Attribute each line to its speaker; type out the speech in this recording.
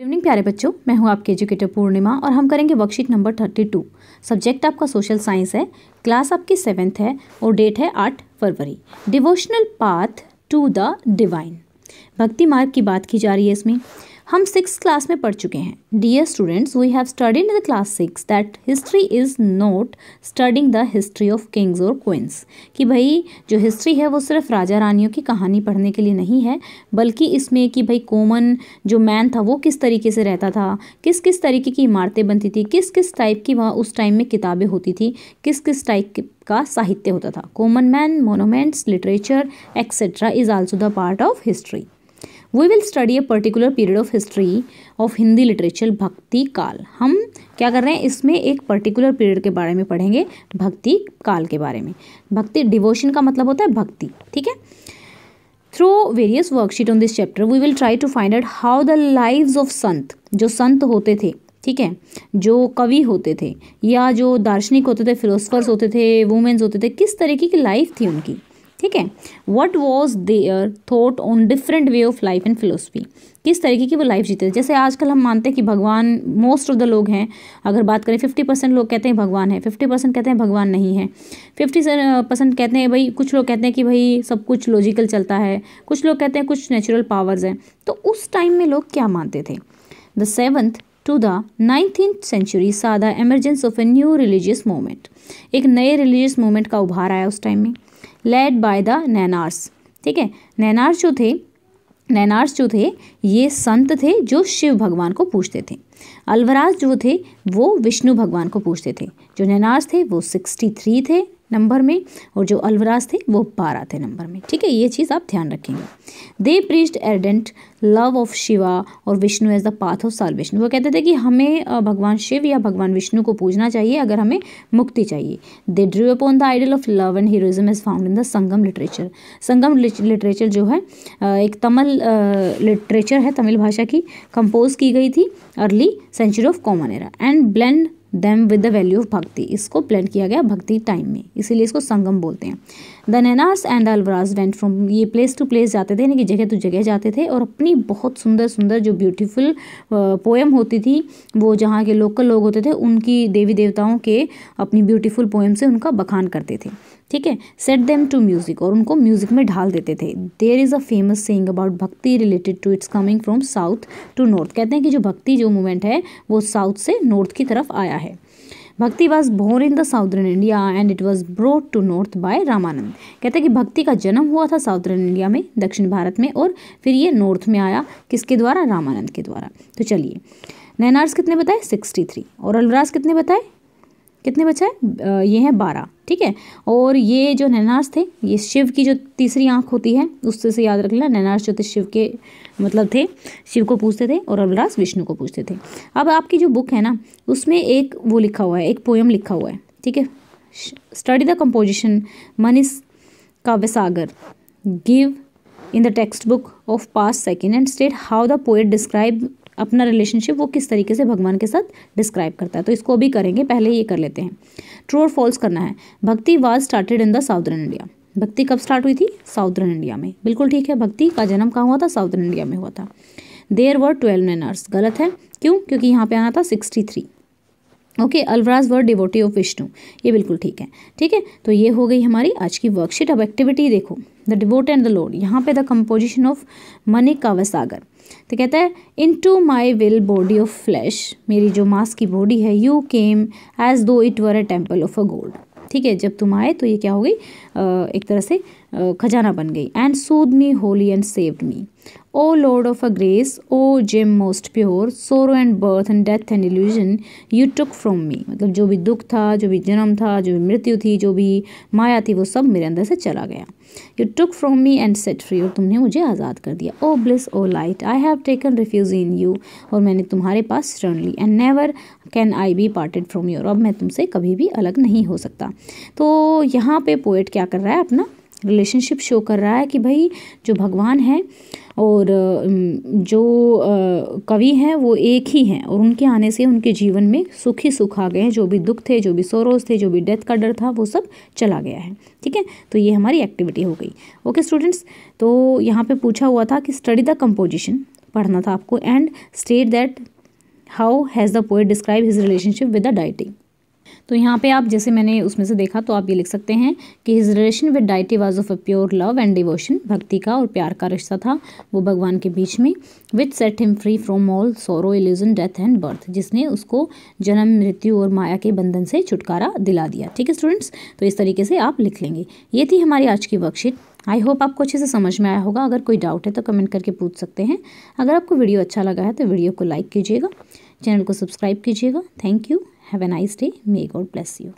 Speaker 1: evening प्यारे बच्चों मैं हूं आपके एजुकेटर पूर्णिमा और हम करेंगे worksheet number thirty two subject आपका सोशल साइंस है क्लास आपकी सेवेंथ है और डेट है आठ फरवरी devotional path to the divine भक्ति मार्ग की बात की जा रही है इसमें हम सिक्स क्लास में पढ़ चुके हैं dear students we have study in the class six that history is not studying the history of kings और क्वींस कि भाई जो हिस्ट्री है वो सिर्फ राजा रानियों की कहानी पढ़ने के लिए नहीं है बल्कि इसमें कि भाई कॉमन जो मैन था वो किस तरीके से रहता था किस किस तरीके की इमारतें बनती थी किस किस टाइप की वहाँ उस टाइम में किताबें होती थी किस किस टाइप का साहित्य होता था common man monuments literature etcetera is also the part of history we will study a particular period of history of Hindi literature भक्ति काल हम क्या कर रहे हैं इसमें एक पर्टिकुलर पीरियड के बारे में पढ़ेंगे भक्ति काल के बारे में भक्ति डिवोशन का मतलब होता है भक्ति ठीक है through various worksheet on this chapter we will try to find out how the lives of sant जो संत होते थे ठीक है जो कवि होते थे या जो दार्शनिक होते थे फिलोसफर्स होते थे वुमेन्स होते थे किस तरीके की लाइफ थी उनकी ठीक है what was their thought on different way of life and philosophy किस तरीके की वो लाइफ जीते थे जैसे आजकल हम मानते हैं कि भगवान मोस्ट ऑफ द लोग हैं अगर बात करें फिफ्टी परसेंट लोग कहते हैं भगवान है फिफ्टी परसेंट कहते हैं भगवान नहीं है फिफ्टी परसेंट कहते हैं भाई कुछ लोग कहते हैं कि भाई सब कुछ लॉजिकल चलता है कुछ लोग कहते हैं कुछ नेचुरल पावर्स हैं तो उस टाइम में लोग क्या मानते थे the seventh to the nineteen century saw the emergence of a new religious moment एक नए रिलीजियस मोमेंट का उभार आया उस टाइम में लेड बाय द नैनार्स ठीक है नैनार्स जो थे नैनार्स जो थे ये संत थे जो शिव भगवान को पूछते थे अलवराज जो थे वो विष्णु भगवान को पूछते थे जो नैनार्स थे वो सिक्सटी थ्री थे नंबर में और जो अलवराज थे वो बारह थे नंबर में ठीक है ये चीज़ आप ध्यान रखेंगे they preached ardent love of Shiva और Vishnu as the path of Vishnu वो कहते थे कि हमें भगवान शिव या भगवान विष्णु को पूजना चाहिए अगर हमें मुक्ति चाहिए they drew upon the ideal of love and heroism is found in the Sangam literature Sangam literature जो है एक तमिल लिटरेचर है तमिल भाषा की कंपोज की गई थी early century of common era and blend them with the value of bhakti इसको प्लान किया गया भक्ति टाइम में इसीलिए इसको संगम बोलते हैं the Nayanars and Alvars went from ये प्लेस टू प्लेस जाते थे यानी कि जगह टू जगह जाते थे और अपनी बहुत सुंदर सुंदर जो ब्यूटीफुल पोएम होती थी वो जहाँ के लोकल लोग होते थे उनकी देवी देवताओं के अपनी ब्यूटीफुल पोएम से उनका बखान करते थे ठीक है सेट देम टू म्यूज़िक और उनको म्यूज़िक में ढाल देते थे there is a famous song about bhakti related to it's coming from south to north कहते हैं कि जो भक्ति जो मूवमेंट है वो साउथ से नॉर्थ की तरफ आया है bhakti was born in the southern India and it was brought to north by Ramanand कहते हैं कि भक्ति का जन्म हुआ था साउदर्न इंडिया में दक्षिण भारत में और फिर ये नॉर्थ में आया किसके द्वारा रामानंद के द्वारा तो चलिए नैनार्स कितने बताए सिक्सटी थ्री और अलवराज कितने बताए कितने बचा है ये है बारह ठीक है और ये जो नैनार्स थे ये शिव की जो तीसरी आंख होती है उससे से याद रख लेना नैनार्स जो थे शिव के मतलब थे शिव को पूछते थे और अमराज विष्णु को पूछते थे अब आपकी जो बुक है ना उसमें एक वो लिखा हुआ है एक पोएम लिखा हुआ है ठीक है study the composition Manikkavasagar give the text book of pass second and state how the poet describe अपना रिलेशनशिप वो किस तरीके से भगवान के साथ डिस्क्राइब करता है तो इसको भी करेंगे पहले ये कर लेते हैं ट्रू और फॉल्स करना है bhakti was started in the southern India भक्ति कब स्टार्ट हुई थी साउदर्न इंडिया में बिल्कुल ठीक है भक्ति का जन्म कहाँ हुआ था साउदर्न इंडिया में हुआ था देर वर ट्वेल्व मेनर्स गलत है क्यों क्योंकि यहाँ पे आना था sixty three okay Alvars were devotee of Vishnu ये बिल्कुल ठीक है ठीक है तो ये हो गई हमारी आज की वर्कशीट अब एक्टिविटी देखो the devotee and the lord यहाँ पे the composition of Manikkavasagar तो कहता है into my vile body of flesh मेरी जो मास की बॉडी है you came as though it were a temple of a gold ठीक है जब तुम आए तो ये क्या हो गई एक तरह से खजाना बन गई and soothed me holy and saved me O lord of a grace O gem most pure sorrow and birth and death and illusion you took from me मतलब जो भी दुख था जो भी जन्म था जो भी मृत्यु थी जो भी माया थी वो सब मेरे अंदर से चला गया you took from me and set free और तुमने मुझे आज़ाद कर दिया O bliss O light I have taken refuge in you और मैंने तुम्हारे पास शरण ली and never can I be parted from you और अब मैं तुमसे कभी भी अलग नहीं हो सकता तो यहाँ पे पोइट क्या कर रहा है अपना रिलेशनशिप शो कर रहा है कि भाई जो भगवान है और जो कवि हैं वो एक ही हैं और उनके आने से उनके जीवन में सुख ही सुख आ गए हैं जो भी दुख थे जो भी सोरोज थे जो भी डेथ का डर था वो सब चला गया है ठीक है तो ये हमारी एक्टिविटी हो गई ओके स्टूडेंट्स तो यहाँ पे पूछा हुआ था कि स्टडी द कंपोजिशन पढ़ना था आपको and state that how has the poet describe his relationship with the डाइटिंग तो यहाँ पे आप जैसे मैंने उसमें से देखा तो आप ये लिख सकते हैं कि his relation with deity was of a pure love and devotion भक्ति का और प्यार का रिश्ता था वो भगवान के बीच में which set him free from all sorrow illusion death and birth जिसने उसको जन्म मृत्यु और माया के बंधन से छुटकारा दिला दिया ठीक है स्टूडेंट्स तो इस तरीके से आप लिख लेंगे ये थी हमारी आज की वर्कशीट आई होप आपको अच्छे से समझ में आया होगा अगर कोई डाउट है तो कमेंट करके पूछ सकते हैं अगर आपको वीडियो अच्छा लगा है तो वीडियो को लाइक कीजिएगा चैनल को सब्सक्राइब कीजिएगा thank you have a nice day may God bless you